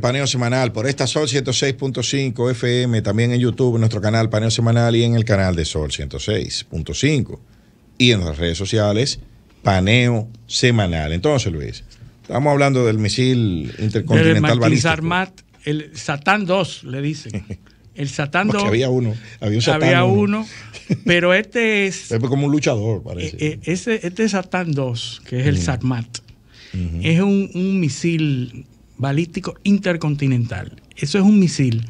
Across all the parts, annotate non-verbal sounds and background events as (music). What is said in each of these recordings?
Paneo Semanal por esta Sol 106.5 FM, también en YouTube, en nuestro canal Paneo Semanal y en el canal de Sol 106.5 y en las redes sociales Paneo Semanal. Entonces, Luis, estamos hablando del misil intercontinental el balístico. el Satán 2, le dicen. El Satán 2. había uno, había uno, pero este es... (laughs) Es como un luchador, parece. Eh, eh, este, es Satán 2, que es el sarmat mm. Satmat, es un misil balístico intercontinental. Eso es un misil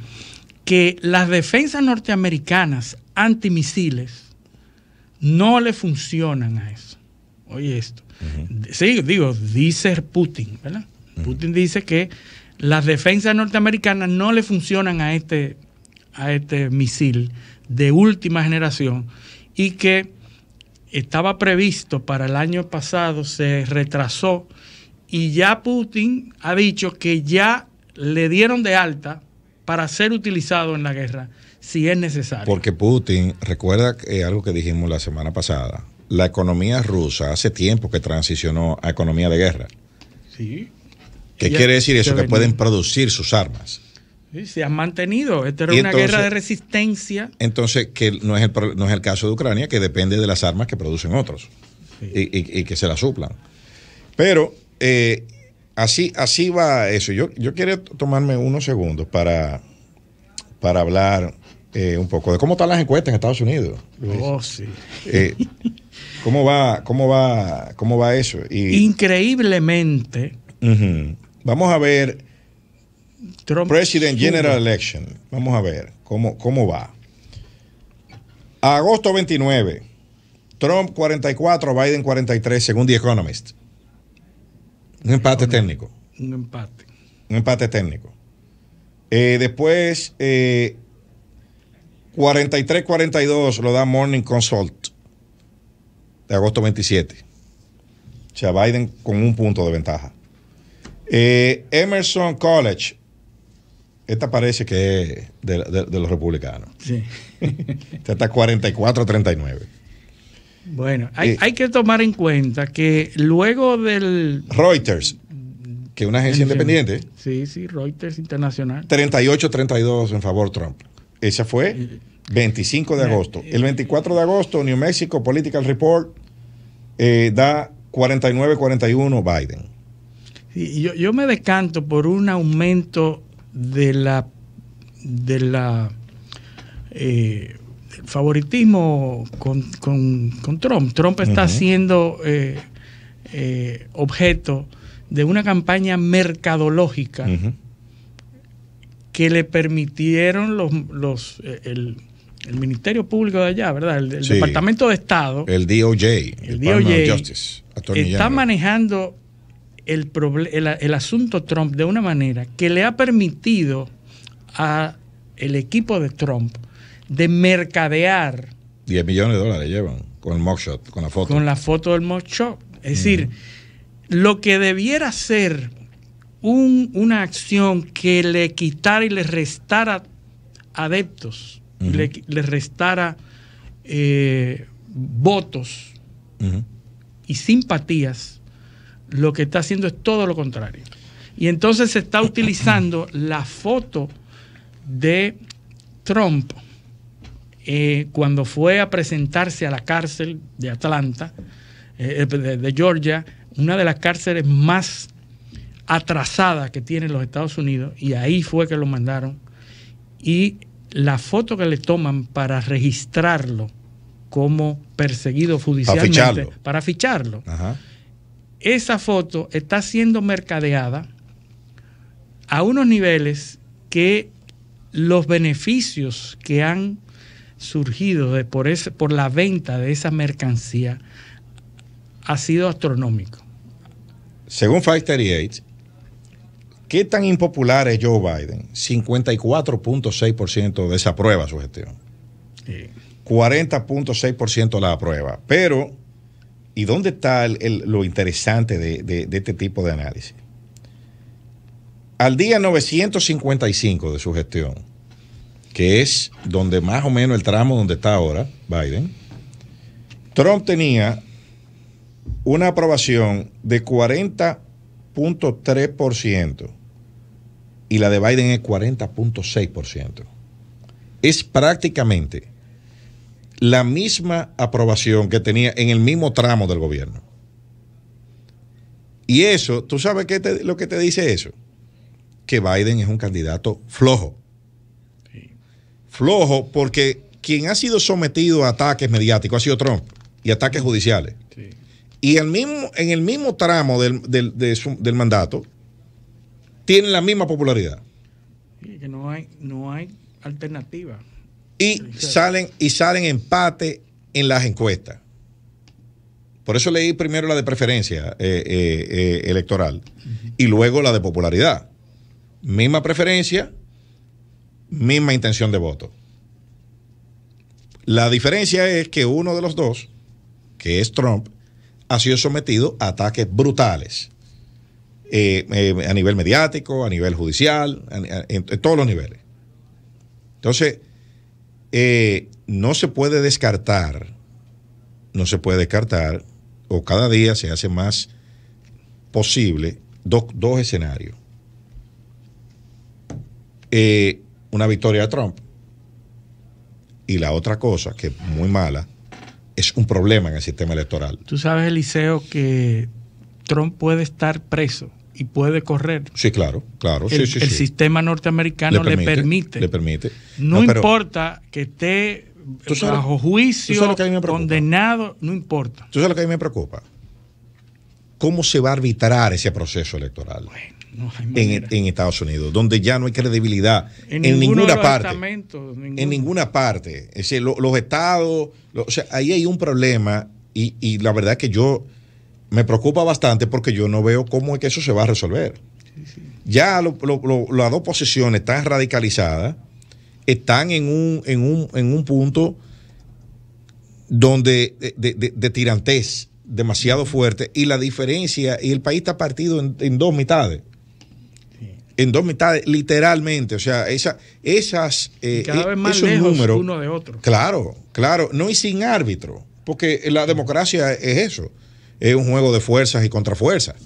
que las defensas norteamericanas antimisiles no le funcionan a eso. Oye esto. Sí, digo, dice Putin, ¿verdad? Putin dice que las defensas norteamericanas no le funcionan a este, a este misil de última generación y que estaba previsto para el año pasado, se retrasó y ya Putin ha dicho que ya le dieron de alta para ser utilizado en la guerra si es necesario. Porque Putin, recuerda eh, algo que dijimos la semana pasada, la economía rusa hace tiempo que transicionó a economía de guerra. Sí. ¿Qué quiere decir eso? Que pueden producir sus armas. Sí, se han mantenido. Esta era una guerra de resistencia. Entonces, que no es, el, caso de Ucrania, que depende de las armas que producen otros y, y que se las suplan. Pero eh, así, así va eso. Yo, yo quiero tomarme unos segundos para, para hablar eh, un poco de cómo están las encuestas en Estados Unidos. Oh, eh, ¿cómo, va, cómo, va, ¿Cómo va eso? Increíblemente. Vamos a ver. President General Election. Vamos a ver cómo, cómo va. agosto 29, Trump 44, Biden 43, según The Economist. Un empate técnico. Un empate. Un empate técnico. Eh, después, 43-42 eh, lo da Morning Consult de agosto 27. O sea, Biden con un punto de ventaja. Eh, Emerson College. Esta parece que es de, los republicanos. Sí. (laughs) Esta está 44-39. Bueno, hay, que tomar en cuenta que luego del... Reuters, que es una agencia independiente. Sí, sí, Reuters Internacional. 38-32 en favor Trump. Esa fue 25 eh, de agosto. Eh, El 24 de agosto, New Mexico Political Report eh, da 49-41 Biden. yo, yo me decanto por un aumento de la... De la eh, favoritismo con, Trump. Trump está siendo eh, eh, objeto de una campaña mercadológica que le permitieron los, eh, el, Ministerio Público de allá, ¿verdad? El, Departamento de Estado. El DOJ. El, DOJ. está manejando el, el asunto Trump de una manera que le ha permitido a el equipo de Trump de mercadear. 10 millones de dólares llevan con el mugshot, con la foto. Con la foto del mugshot. Es decir, lo que debiera ser un, una acción que le quitara y le restara adeptos, le, restara eh, votos y simpatías, lo que está haciendo es todo lo contrario. Y entonces se está utilizando la foto de Trump eh, cuando fue a presentarse a la cárcel de Atlanta, eh, de, Georgia, una de las cárceles más atrasadas que tienen los Estados Unidos, y ahí fue que lo mandaron, y la foto que le toman para registrarlo como perseguido judicialmente, para ficharlo, esa foto está siendo mercadeada a unos niveles que los beneficios que han surgido de, por, por la venta de esa mercancía ha sido astronómico. Según FiveThirtyEight ¿qué tan impopular es Joe Biden? 54.6% prueba su gestión. 40.6% la aprueba. Pero, ¿y dónde está lo interesante de este tipo de análisis? Al día 955 de su gestión, que es donde más o menos el tramo donde está ahora Biden, Trump tenía una aprobación de 40.3% y la de Biden es 40.6%. Es prácticamente la misma aprobación que tenía en el mismo tramo del gobierno. Y eso, ¿tú sabes lo que te dice eso? Que Biden es un candidato flojo flojo porque quien ha sido sometido a ataques mediáticos ha sido Trump y ataques judiciales. Y el mismo, en el mismo tramo del, mandato, tiene la misma popularidad. no hay, alternativa. Y salen, y salen empate en las encuestas. Por eso leí primero la de preferencia eh, eh, eh, electoral y luego la de popularidad. Misma preferencia, misma intención de voto. La diferencia es que uno de los dos, que es Trump, ha sido sometido a ataques brutales eh, eh, a nivel mediático, a nivel judicial, en, todos los niveles. Entonces, eh, no se puede descartar, no se puede descartar, o cada día se hace más posible, dos escenarios. Eh, una victoria de Trump. Y la otra cosa, que es muy mala, es un problema en el sistema electoral. Tú sabes, Eliseo, que Trump puede estar preso y puede correr. Sí, claro, claro. El, sí, el sistema norteamericano le permite. Le permite. No, importa que esté bajo juicio, condenado, no importa. ¿Tú sabes lo que a mí me preocupa? ¿Cómo se va a arbitrar ese proceso electoral? en, Estados Unidos, donde ya no hay credibilidad en, ninguna parte. En ninguna parte. los estados, o sea, ahí hay un problema y, la verdad que yo me preocupa bastante porque yo no veo cómo es que eso se va a resolver. Ya las dos posiciones están radicalizadas, están en un, en un, en un punto donde de, tirantez demasiado fuerte y la diferencia, y el país está partido en dos mitades en dos mitades, literalmente. O sea, esa, esas, eh, cada e, vez más números, uno de otro. Claro, claro. No y sin árbitro, porque la democracia es eso. Es un juego de fuerzas y contrafuerzas.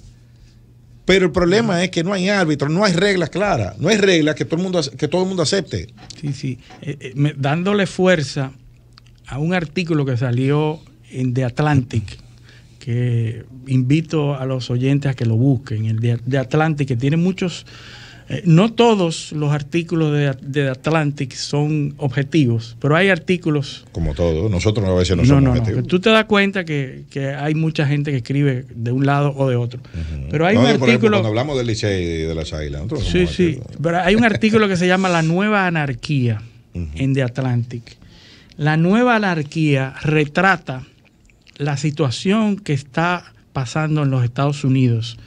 Pero el problema es que no hay árbitro. no hay reglas claras, no hay reglas que todo el mundo, que todo el mundo acepte. Sí, sí. Eh, eh, dándole fuerza a un artículo que salió en The Atlantic que invito a los oyentes a que lo busquen, el de, Atlantic, que tiene muchos, eh, no todos los artículos de, de, Atlantic son objetivos, pero hay artículos... Como todos, nosotros a veces no, no somos no, objetivos. Tú te das cuenta que, hay mucha gente que escribe de un lado o de otro. Pero hay un artículo... cuando hablamos del Licey y de las Islas. Sí, sí, pero hay un artículo que se llama La Nueva Anarquía en The Atlantic. La Nueva Anarquía retrata la situación que está pasando en los Estados Unidos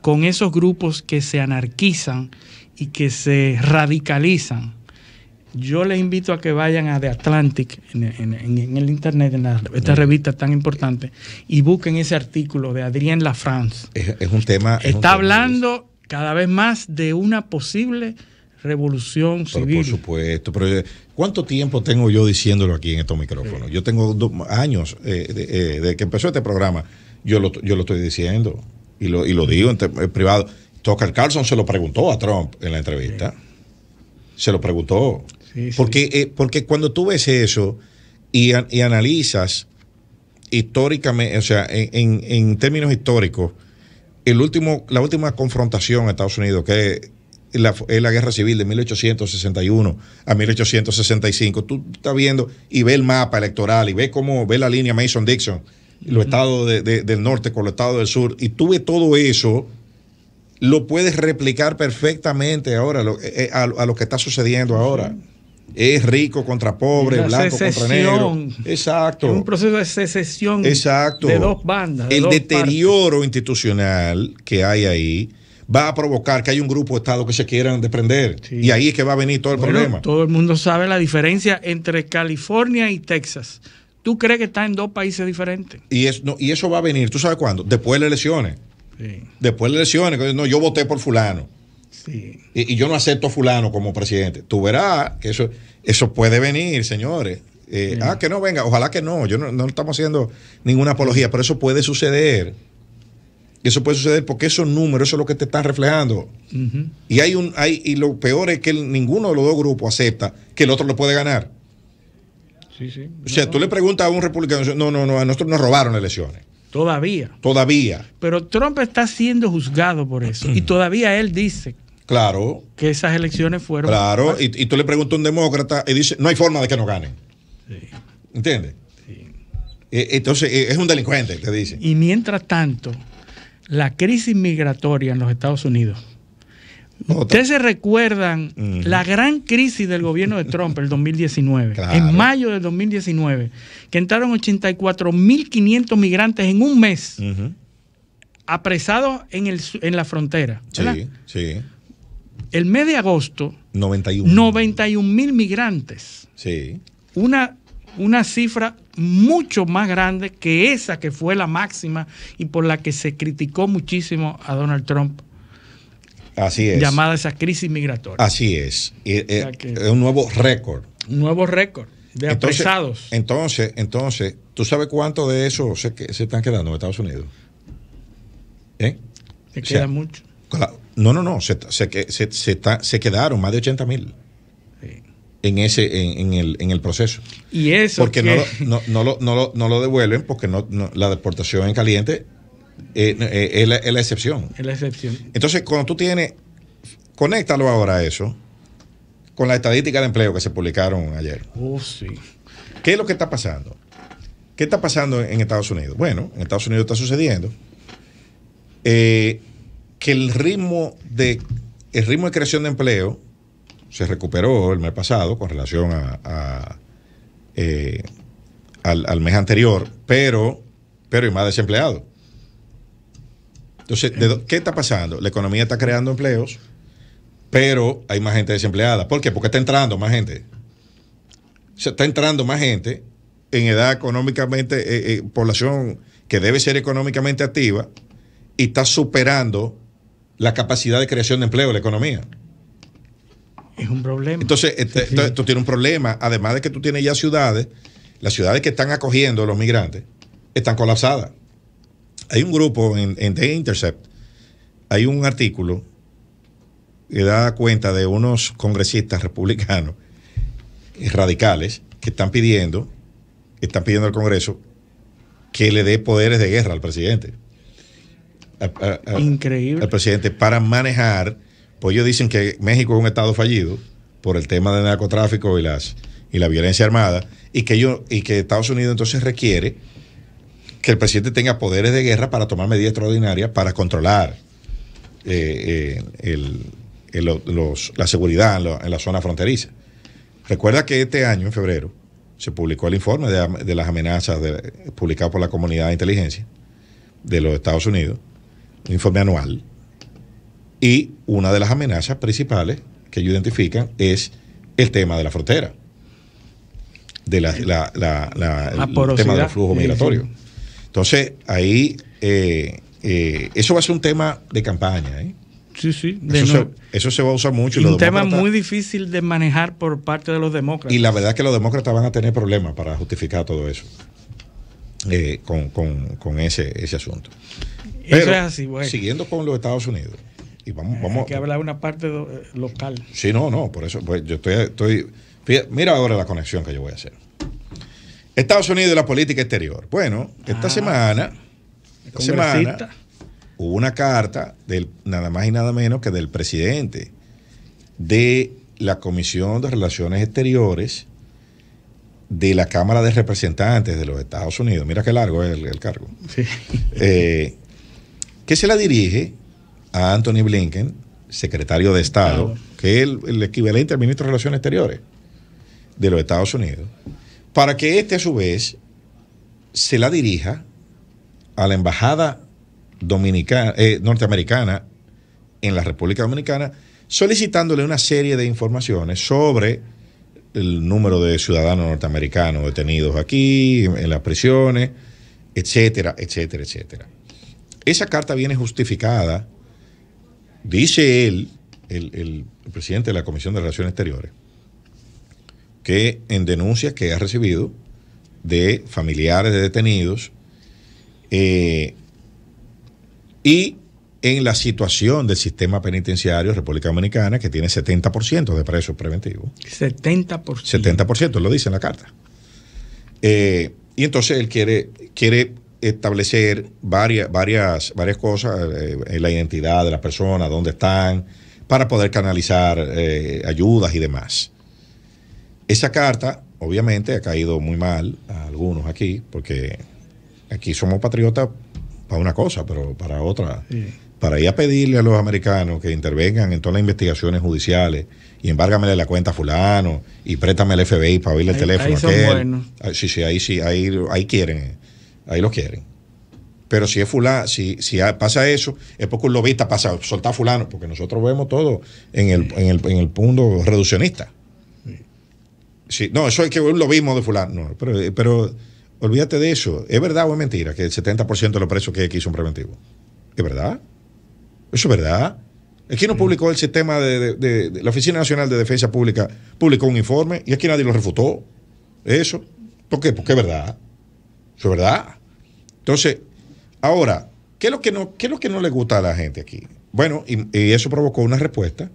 con esos grupos que se anarquizan y que se radicalizan, yo les invito a que vayan a The Atlantic en, en, el internet, en esta revista tan importante, y busquen ese artículo de Adrien Lafrance. Es, un tema. está hablando cada vez más de una posible revolución civil. por supuesto, pero eh, ¿cuánto tiempo tengo yo diciéndolo aquí en estos micrófonos? Yo tengo dos años desde eh, eh, de, que empezó este programa, yo lo, yo lo estoy diciendo y lo, digo en, privado. Tucker Carlson se lo preguntó a Trump en la entrevista. Se lo preguntó. porque, porque cuando tú ves eso y, analizas históricamente, o sea, en, en, términos históricos, el último, la última confrontación en Estados Unidos, que la, es la guerra civil de 1861 a 1865. Tú estás viendo y ve el mapa electoral y ve cómo ve la línea Mason-Dixon, los estados del norte con los estados del sur, y tú ves todo eso, lo puedes replicar perfectamente ahora eh, eh, a, lo que está sucediendo ahora. Es rico contra pobre, blanco contra negro. Exacto. Es un proceso de secesión Exacto. de dos bandas. el deterioro institucional que hay ahí va a provocar que hay un grupo de Estados que se quieran desprender. Y ahí es que va a venir todo el problema. Todo el mundo sabe la diferencia entre California y Texas. ¿Tú crees que está en dos países diferentes? Y, es, y eso va a venir, ¿tú sabes cuándo? Después de las elecciones. Después de las elecciones. No, yo voté por fulano. Sí. Y, yo no acepto a fulano como presidente. Tú verás que eso, eso puede venir, señores. Eh, ah, que no venga. Ojalá que no. Yo no, no estamos haciendo ninguna apología, pero eso puede suceder. Y eso puede suceder porque esos números, eso es lo que te están reflejando. Y hay un, hay, y lo peor es que ninguno de los dos grupos acepta que el otro lo puede ganar. Sí, sí. o sea, tú le preguntas a un republicano, no, no, no, a nosotros nos robaron elecciones. Todavía. Todavía. Pero Trump está siendo juzgado por eso. y todavía él dice. Claro. Que esas elecciones fueron. Claro, y, tú le preguntas a un demócrata y dice, no hay forma de que no ganen. Sí. ¿Entiendes? Sí. Eh, entonces, eh, es un delincuente, te dice. Y mientras tanto, la crisis migratoria en los Estados Unidos. Ustedes se recuerdan la gran crisis del gobierno de Trump el 2019, en mayo del 2019, que entraron 84.500 migrantes en un mes, apresados en, la frontera. Sí, sí. El mes de agosto, 91 migrantes. Sí. Una una cifra mucho más grande que esa que fue la máxima y por la que se criticó muchísimo a Donald Trump. Así es. Llamada esa crisis migratoria. Así es. Eh, es un nuevo récord. nuevo récord de apresados. Entonces, entonces, ¿tú sabes cuánto de eso se, están quedando en Estados Unidos? ¿Eh? Se quedan mucho. No, no, no. Se, se, se, se quedaron más de 80 mil en ese en, el, en el proceso. Y eso porque no, lo, no, lo, no, lo, devuelven porque no, la deportación en caliente eh, eh, es, la, excepción. Es la excepción. Entonces, cuando tú tienes conéctalo ahora a eso con la estadística de empleo que se publicaron ayer. Oh, ¿Qué es lo que está pasando? ¿Qué está pasando en Estados Unidos? Bueno, en Estados Unidos está sucediendo eh, que el ritmo de el ritmo de creación de empleo se recuperó el mes pasado con relación a, eh, al, mes anterior, pero, pero hay más desempleados. Entonces, ¿qué está pasando? La economía está creando empleos, pero hay más gente desempleada. ¿Por qué? Porque está entrando más gente. se está entrando más gente en edad económicamente, eh, eh, población que debe ser económicamente activa y está superando la capacidad de creación de empleo de la economía un problema. Entonces, este, esto tiene tú tienes un problema, además de que tú tienes ya ciudades, las ciudades que están acogiendo a los migrantes están colapsadas. Hay un grupo en, The Intercept, hay un artículo que da cuenta de unos congresistas republicanos radicales que están pidiendo, están pidiendo al Congreso que le dé poderes de guerra al presidente. Increíble. Al presidente para manejar pues ellos dicen que México es un estado fallido por el tema del narcotráfico y las y la violencia armada y que y que Estados Unidos entonces requiere que el presidente tenga poderes de guerra para tomar medidas extraordinarias para controlar eh, eh, la seguridad en la, zona fronteriza. Recuerda que este año, en febrero, se publicó el informe de, las amenazas publicado por la comunidad de inteligencia de los Estados Unidos, un informe anual, y una de las amenazas principales que ellos identifican es el tema de la frontera, de la, el tema del flujo migratorio. Entonces, ahí eh, eh, eso va a ser un tema de campaña. ¿eh? Sí, sí. Eso, se, eso, se, va a usar mucho. Y un tema muy difícil de manejar por parte de los demócratas. Y la verdad es que los demócratas van a tener problemas para justificar todo eso con, ese, asunto. eso es así, bueno. Siguiendo con los Estados Unidos vamos, vamos. Hay que hablar una parte eh, local. Sí, no, no, por eso, pues, yo estoy, mira ahora la conexión que yo voy a hacer. Estados Unidos y la política exterior. Bueno, esta ah. semana, semana hubo una carta del nada más y nada menos que del presidente de la Comisión de Relaciones Exteriores de la Cámara de Representantes de los Estados Unidos. Mira qué largo es el, cargo. Sí. Eh, que se la dirige a Anthony Blinken, secretario de Estado, que es el, equivalente al ministro de Relaciones Exteriores de los Estados Unidos, para que este a su vez se la dirija a la embajada dominicana, eh, norteamericana en la República Dominicana, solicitándole una serie de informaciones sobre el número de ciudadanos norteamericanos detenidos aquí, en las prisiones, etcétera, etcétera, etcétera. Esa carta viene justificada Dice él, el, presidente de la Comisión de Relaciones Exteriores, que en denuncias que ha recibido de familiares de detenidos eh, y en la situación del sistema penitenciario de República Dominicana, que tiene 70% de presos preventivos. 70%. 70% lo dice en la carta. Eh, y entonces él quiere, quiere establecer varias, varias, varias cosas, en eh, la identidad de las personas, dónde están, para poder canalizar eh, ayudas y demás. Esa carta, obviamente, ha caído muy mal a algunos aquí, porque aquí somos patriotas para una cosa, pero para otra. Para ir a pedirle a los americanos que intervengan en todas las investigaciones judiciales y embárgamele la cuenta a fulano y préstame el FBI para abrirle el teléfono Son buenos. Ah, sí, sí, ahí sí, ahí, ahí quieren ahí lo quieren. Pero si es si, si pasa eso, es porque un lobista pasa, soltar a fulano, porque nosotros vemos todo en el, punto reduccionista. Sí, no, eso es que un lobismo de fulano. No, pero, olvídate de eso. ¿Es verdad o es mentira que el 70% de los presos que hay aquí son preventivos? ¿Es verdad? Eso es verdad. Aquí no publicó el sistema de, de, la Oficina Nacional de Defensa Pública, publicó un informe y aquí nadie lo refutó. Eso. ¿Por qué? Porque es verdad verdad. Entonces, ahora, ¿qué es lo que no, qué lo que no le gusta a la gente aquí? Bueno, y, eso provocó una respuesta.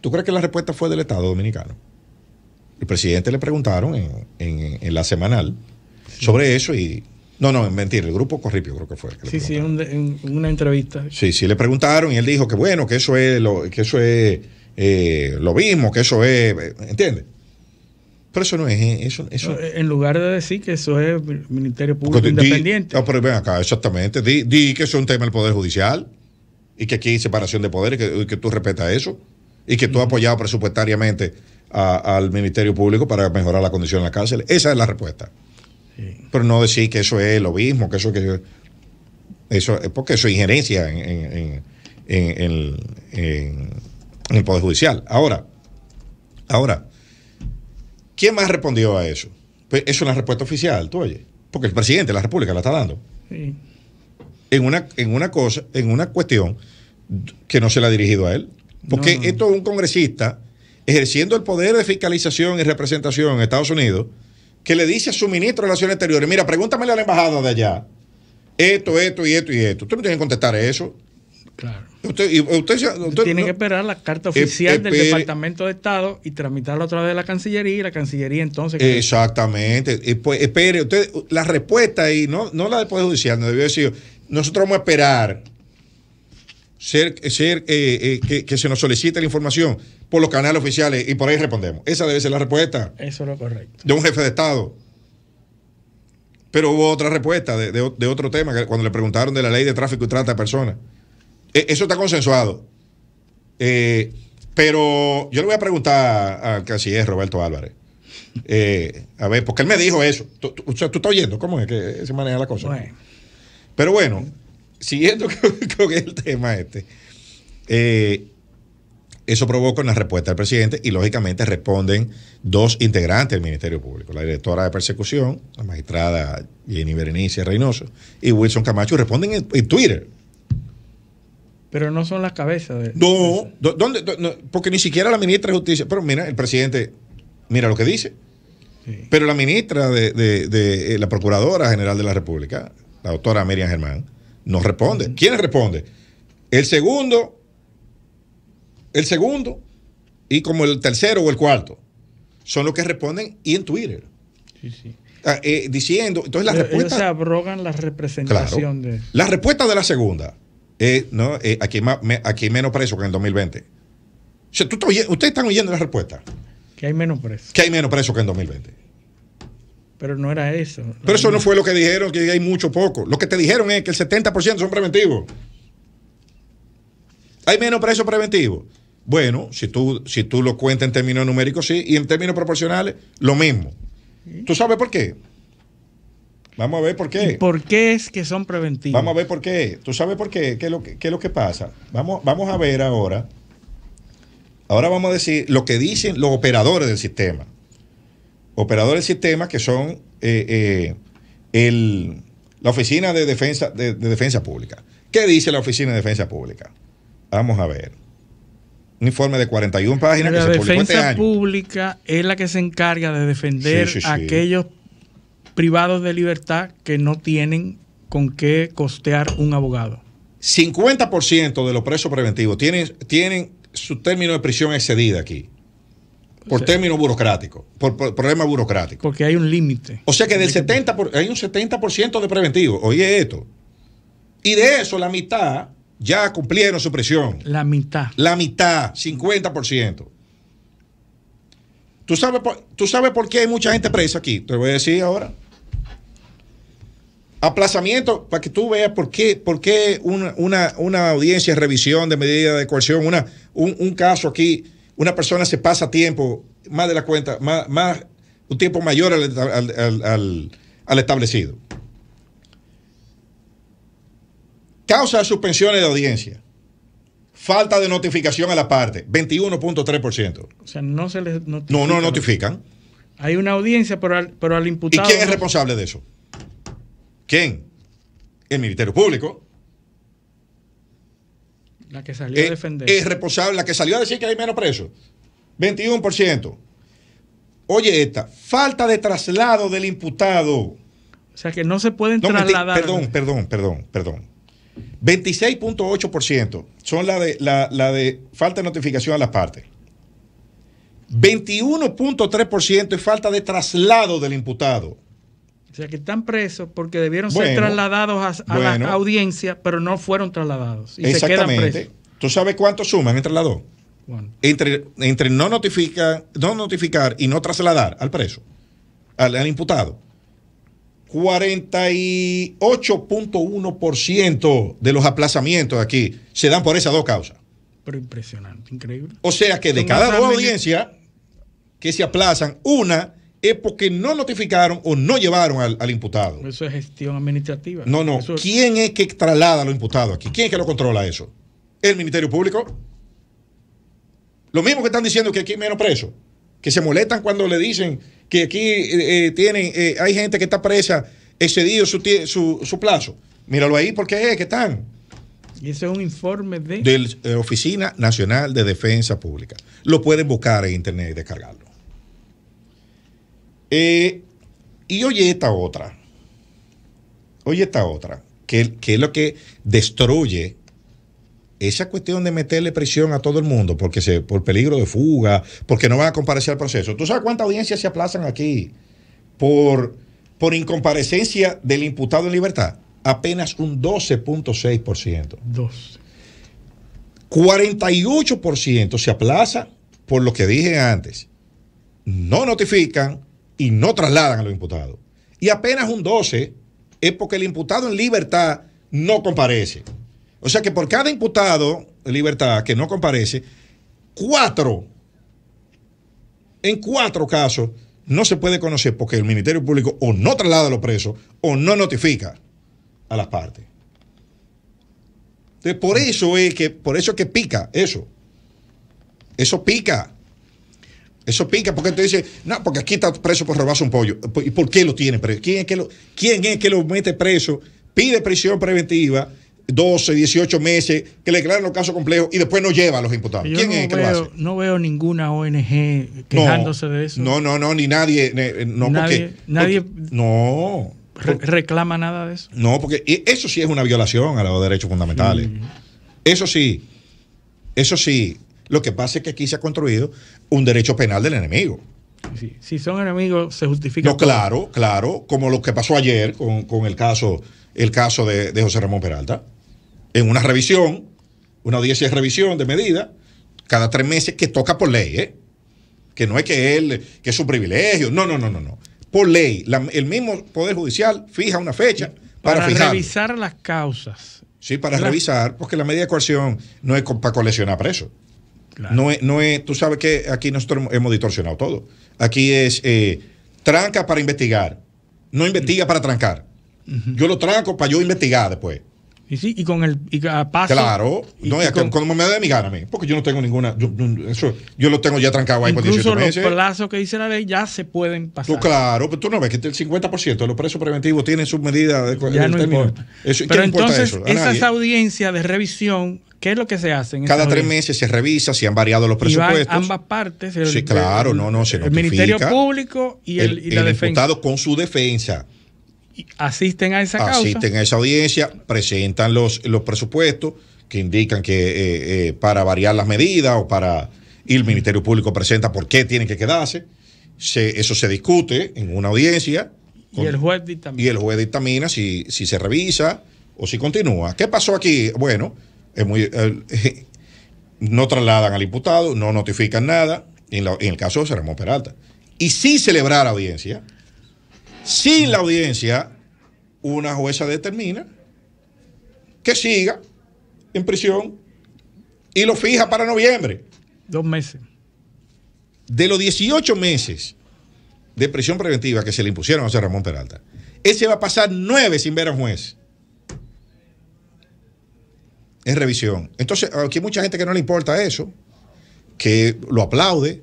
¿Tú crees que la respuesta fue del Estado Dominicano? El presidente le preguntaron en, la semanal sobre eso y no, no, mentir, el grupo Corripio creo que fue. que sí, sí, en, una entrevista. Sí, sí, le preguntaron y él dijo que bueno, que eso es lo, que eso es eh, lo mismo, que eso es, ¿entiendes? eso no es. Eh, eso, eso... En lugar de decir que eso es Ministerio Público Independiente. no, ah, pero ven acá, exactamente. Di, que eso es un tema del Poder Judicial y que aquí hay separación de poderes, que, que tú respetas eso y que tú has apoyado presupuestariamente al Ministerio Público para mejorar la condición en la cárcel. Esa es la respuesta. Pero no decir que eso es lo mismo, que eso que eso es eh, porque eso es injerencia en, en, el Poder Judicial. Ahora, ahora ¿Quién más respondió a eso? Pues, eso es una respuesta oficial, tú oye. Porque el presidente de la República la está dando. En una, en una cosa, en una cuestión que no se la ha dirigido a él. Porque esto es un congresista ejerciendo el poder de fiscalización y representación en Estados Unidos, que le dice a su ministro de Relaciones Exteriores, mira, pregúntamele a la embajada de allá, esto, esto y esto y esto. Usted no tiene que contestar eso. Claro. Usted, Tiene que esperar la carta oficial eh, del eh, Departamento de Estado y tramitarla otra vez a la Cancillería y la Cancillería entonces. Exactamente. pues, espere, usted, la respuesta ahí, no, no la del Poder Judicial, no debió decir, nosotros vamos a esperar ser, ser eh, que, se nos solicite la información por los canales oficiales y por ahí respondemos. Esa debe ser la respuesta. Eso es correcto. De un jefe de Estado. Pero hubo otra respuesta de otro tema, cuando le preguntaron de la ley de tráfico y trata de personas. Eh, eso está consensuado. Eh, pero yo le voy a preguntar al canciller Roberto Álvarez. Eh, a ver, porque él me dijo eso. ¿Tú, estás oyendo cómo es que se maneja la cosa? Pero bueno, siguiendo (laughs) con, el tema este, eso provoca una respuesta del presidente y lógicamente responden dos integrantes del Ministerio Público, la directora de persecución, la magistrada Jenny Berenice Reynoso, y Wilson Camacho, responden en Twitter. Pero no son las cabezas. De, no, porque ni siquiera la ministra de Justicia. Pero mira, el presidente, mira lo que dice. Pero la ministra de, eh, la Procuradora General de la República, la doctora Miriam Germán, no responde. ¿Quién responde? El segundo, el segundo, y como el tercero o el cuarto, son los que responden y en Twitter. Sí, sí. Ah, eh, diciendo, entonces la respuestas respuesta. Ellos se abrogan la representación claro, de. La respuesta de la segunda eh, ¿no? Eh, aquí, aquí hay menos presos que en 2020. ustedes están oyendo la respuesta. Que hay menos presos. Que hay menos presos que en 2020. Pero no era eso. Pero eso no fue lo que dijeron, que hay mucho poco. Lo que te dijeron es que el 70% son preventivos. Hay menos presos preventivos. Bueno, si tú, si tú lo cuentas en términos numéricos, sí, y en términos proporcionales, lo mismo. ¿Tú sabes por qué? Vamos a ver por qué. ¿Por qué es que son preventivos? Vamos a ver por qué. ¿Tú sabes por qué? ¿Qué es lo que, pasa? Vamos, vamos a ver ahora. Ahora vamos a decir lo que dicen los operadores del sistema. Operadores del sistema que son eh, eh, la Oficina de Defensa, de, Defensa Pública. ¿Qué dice la Oficina de Defensa Pública? Vamos a ver un informe de 41 páginas la que se La este defensa pública es la que se encarga de defender aquellos privados de libertad que no tienen con qué costear un abogado. 50% de los presos preventivos tienen, tienen su término de prisión excedida aquí. Por término burocrático, por, problema burocrático. Porque hay un límite. O sea que del 70%, hay un 70% de preventivos. Oye esto. Y de eso, la mitad ya cumplieron su prisión. La mitad. La mitad, 50%. ¿Tú sabes, ¿Tú sabes por qué hay mucha gente presa aquí? Te voy a decir ahora. Aplazamiento, para que tú veas por qué, por una, una, una audiencia, revisión de medida de coerción, una, un, caso aquí, una persona se pasa tiempo, más de la cuenta, más, más un tiempo mayor al, establecido. Causa de suspensiones de audiencia. Falta de notificación a la parte, 21.3%. O sea, no se les notifica. No, no notifican. Hay una audiencia, pero al imputado. ¿Y quién es responsable de eso? ¿Quién? El Ministerio Público. La que salió a eh, defender. Es responsable, la que salió a decir que hay menos presos. 21%. Oye, esta, falta de traslado del imputado. O sea que no se pueden trasladar. Perdón, perdón, perdón, perdón. 26.8% son la de, la, la de falta de notificación a las partes. 21.3% es falta de traslado del imputado. O sea, que están presos porque debieron ser trasladados a, la audiencia, pero no fueron trasladados. Y exactamente. Se quedan presos. ¿Tú sabes cuánto suman entre las dos? Entre, no, notificar, no notificar y no trasladar al preso, al, imputado. 48.1% de los aplazamientos aquí se dan por esas dos causas. Pero impresionante, increíble. O sea que de cada dos audiencias que se aplazan, una es porque no notificaron o no llevaron al, imputado. Eso es gestión administrativa. No, no. ¿Quién es que traslada a los imputados aquí? ¿Quién es que lo controla eso? ¿El Ministerio Público? Lo mismo que están diciendo que aquí hay menos presos, que se molestan cuando le dicen que aquí eh, eh, tienen, eh, hay gente que está presa excedido su, su, su plazo. Míralo ahí porque es que están. Y ese es un informe de... De la Oficina Nacional de Defensa Pública. Lo pueden buscar en internet y descargarlo. Eh, y oye esta otra. Oye esta otra. Que, es lo que destruye esa cuestión de meterle presión a todo el mundo porque se, por peligro de fuga, porque no van a comparecer al proceso. ¿Tú sabes cuántas audiencias se aplazan aquí por, por incomparecencia del imputado en libertad? Apenas un 12.6%. 48% se aplaza por lo que dije antes. No notifican, y no trasladan a los imputados. Y apenas un 12 es porque el imputado en libertad no comparece. O sea que por cada imputado en libertad que no comparece, cuatro, en cuatro casos, no se puede conocer porque el Ministerio Público o no traslada a los presos o no notifica a las partes. Entonces, por eso es que, por eso que pica eso. Eso pica. Eso pica porque tú dices, no, porque aquí está preso por robarse un pollo. Pues, ¿Y por qué lo tiene preso? ¿Quién es que lo, quién es que lo mete preso? Pide prisión preventiva. 12, 18 meses, que le declaran los casos complejos y después no lleva a los imputados. ¿Quién no es que lo hace? No veo ninguna ONG quejándose de eso. No, no, no, ni nadie. Eh, no, nadie, no. reclama nada de eso. No, porque eso sí es una violación a los derechos fundamentales. Eso sí, eso sí, lo que pasa es que aquí se ha construido un derecho penal del enemigo. si son enemigos, se justifica. No, claro, claro, como lo que pasó ayer con, el caso, el caso de, José Ramón Peralta. En una revisión, una audiencia de revisión de medida, cada tres meses que toca por ley, ¿eh? que no es que él, que es su privilegio, no, no, no, no, no. Por ley, el mismo Poder Judicial fija una fecha para, para revisar las causas. Sí, para revisar, porque la medida de coerción no es para coleccionar presos. No, no es, tú sabes que aquí nosotros hemos distorsionado todo. Aquí es eh, tranca para investigar, no investiga para trancar. Yo lo tranco para yo investigar después. Y sí, y con el y Claro, cuando me da mi gana a mí, porque yo no tengo ninguna. Yo, lo tengo ya trancado ahí por Los plazos que dice la ley ya se pueden pasar. claro, pero tú no ves que el 50% de los presos preventivos tienen sus medidas Ya no importa. Pero importa eso? esas audiencias de revisión ¿Qué es lo que se hace? Cada tres meses se revisa si han variado los presupuestos. Y ambas partes. sí, claro, no, no, se notifica. El Ministerio Público y, el, el, y el diputado con su defensa. asisten a esa causa. Asisten a esa audiencia, presentan los, los presupuestos que indican que eh, eh, para variar las medidas o para... Y el Ministerio Público presenta por qué tienen que quedarse. eso se discute en una audiencia. y el juez dictamina. Y el juez dictamina si, si se revisa o si continúa. ¿Qué pasó aquí? Bueno, eh, (laughs) no trasladan al imputado, no notifican nada, en, el caso de Ramón Peralta. Y sin celebrar audiencia, sin la audiencia, una jueza determina que siga en prisión y lo fija para noviembre. Dos meses. De los 18 meses de prisión preventiva que se le impusieron a José Ramón Peralta, ese va a pasar nueve sin ver a juez en revisión. Entonces, aquí hay mucha gente que no le importa eso, que lo aplaude,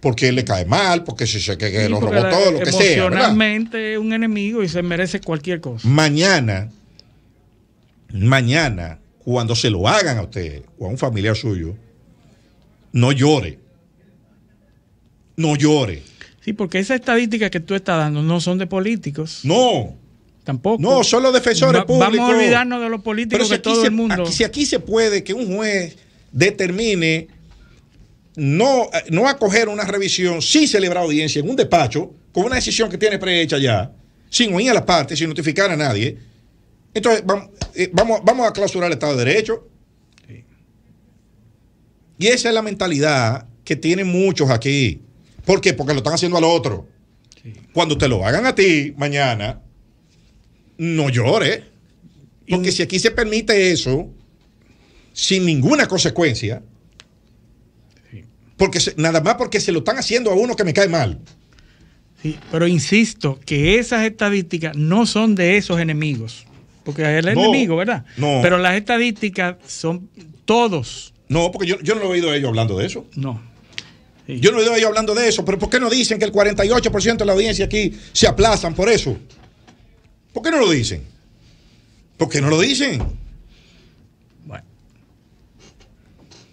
porque le cae mal, porque se, se que, lo robó todo, lo que sea. Emocionalmente es un enemigo y se merece cualquier cosa. Mañana, mañana, cuando se lo hagan a usted o a un familiar suyo, no llore. No llore. Sí, porque esas estadísticas que tú estás dando no son de políticos. No. Tampoco. No, los defensores públicos. Vamos a olvidarnos de los políticos si de todo el mundo. si aquí se puede que un juez determine no, eh, no acoger una revisión sin celebrar audiencia en un despacho, con una decisión que tiene prehecha ya, sin oír a las partes, sin notificar a nadie, entonces eh, vamos, vamos, a clausurar el Estado de Derecho. Y esa es la mentalidad que tienen muchos aquí. ¿Por qué? Porque lo están haciendo al otro. Cuando te lo hagan a ti mañana, no llore. Porque si aquí se permite eso, sin ninguna consecuencia, porque nada más porque se lo están haciendo a uno que me cae mal. pero insisto que esas estadísticas no son de esos enemigos, porque es el enemigo, ¿verdad? No. Pero las estadísticas son todos. No, porque yo, no lo he oído a ellos hablando de eso. No. Yo no he oído a ellos hablando de eso, pero ¿por qué no dicen que el 48% de la audiencia aquí se aplazan por eso? ¿Por qué no lo dicen? ¿Por qué no lo dicen? Bueno.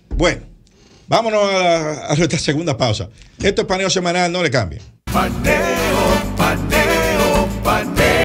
Bueno, vámonos a, nuestra segunda pausa. Esto es paneo semanal, no le cambien.